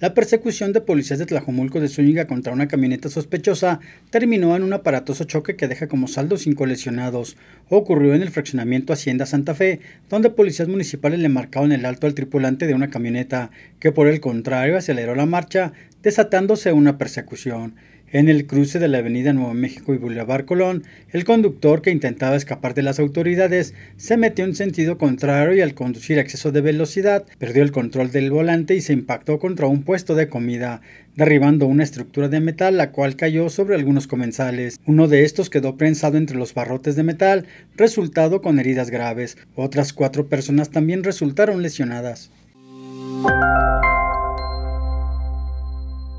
La persecución de policías de Tlajomulco de Zúñiga contra una camioneta sospechosa terminó en un aparatoso choque que deja como saldo cinco lesionados. Ocurrió en el fraccionamiento Hacienda Santa Fe, donde policías municipales le marcaron el alto al tripulante de una camioneta, que por el contrario aceleró la marcha, desatándose una persecución. En el cruce de la Avenida Nuevo México y Boulevard Colón, el conductor que intentaba escapar de las autoridades se metió en sentido contrario y al conducir a exceso de velocidad perdió el control del volante y se impactó contra un puesto de comida, derribando una estructura de metal la cual cayó sobre algunos comensales. Uno de estos quedó prensado entre los barrotes de metal, resultado con heridas graves. Otras cuatro personas también resultaron lesionadas.